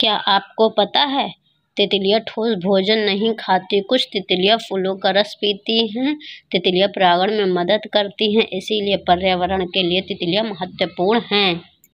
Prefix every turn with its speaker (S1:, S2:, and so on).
S1: क्या आपको पता है तितलियाँ ठोस भोजन नहीं खाती कुछ तितलियाँ फूलों का रस पीती हैं तितलियाँ परागण में मदद करती हैं इसीलिए पर्यावरण के लिए तितलियाँ महत्वपूर्ण हैं